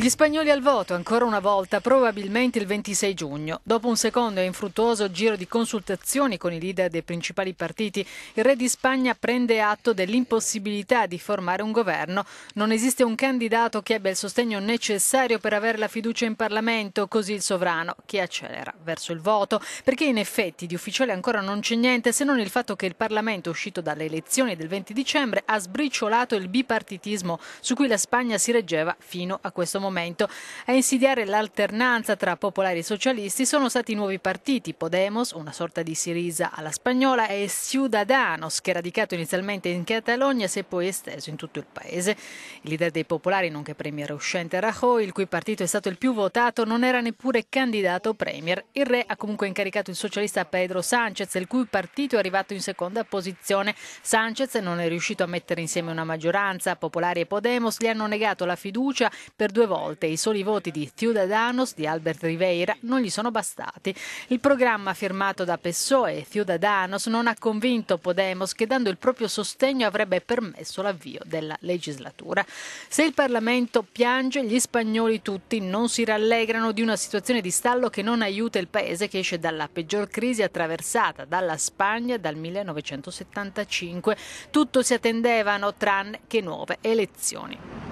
Gli spagnoli al voto ancora una volta, probabilmente il 26 giugno. Dopo un secondo e infruttuoso giro di consultazioni con i leader dei principali partiti, il re di Spagna prende atto dell'impossibilità di formare un governo. Non esiste un candidato che abbia il sostegno necessario per avere la fiducia in Parlamento, così il sovrano, che accelera verso il voto, perché in effetti di ufficiale ancora non c'è niente se non il fatto che il Parlamento uscito dalle elezioni del 20 dicembre ha sbriciolato il bipartitismo su cui la Spagna si reggeva fino a questo momento momento. A insidiare l'alternanza tra popolari e socialisti sono stati i nuovi partiti Podemos, una sorta di Sirisa alla spagnola, e Ciudadanos, che radicato inizialmente in Catalogna si è poi esteso in tutto il paese. Il leader dei popolari, nonché premier uscente Rajoy, il cui partito è stato il più votato, non era neppure candidato premier. Il re ha comunque incaricato il socialista Pedro Sanchez, il cui partito è arrivato in seconda posizione. Sanchez non è riuscito a mettere insieme una maggioranza, Popolari e Podemos gli hanno negato la fiducia per due volte. I soli voti di Ciudadanos di Albert Rivera non gli sono bastati. Il programma firmato da Pessoe e Ciudadanos non ha convinto Podemos che dando il proprio sostegno avrebbe permesso l'avvio della legislatura. Se il Parlamento piange, gli spagnoli tutti non si rallegrano di una situazione di stallo che non aiuta il paese che esce dalla peggior crisi attraversata dalla Spagna dal 1975. Tutto si attendevano tranne che nuove elezioni.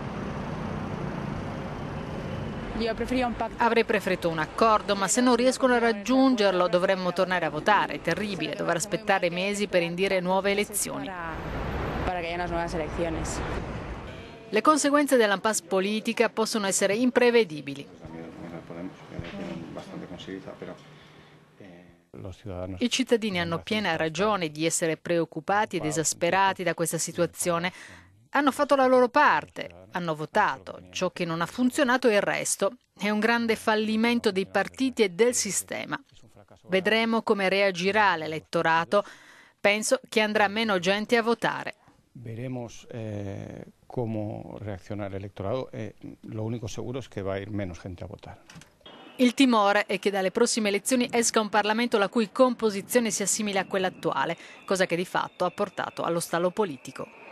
Avrei preferito un accordo, ma se non riescono a raggiungerlo dovremmo tornare a votare. È terribile dover aspettare mesi per indire nuove elezioni. Le conseguenze dell'impasse politica possono essere imprevedibili. I cittadini hanno piena ragione di essere preoccupati ed esasperati da questa situazione, hanno fatto la loro parte, hanno votato, ciò che non ha funzionato è il resto. È un grande fallimento dei partiti e del sistema. Vedremo come reagirà l'elettorato. Penso che andrà meno gente a votare. Vedremo eh, cómo reacciona l'elettorato e eh, lo único seguro è che va a ir meno gente a votare. Il timore è che dalle prossime elezioni esca un Parlamento la cui composizione sia simile a quella attuale, cosa che di fatto ha portato allo stallo politico.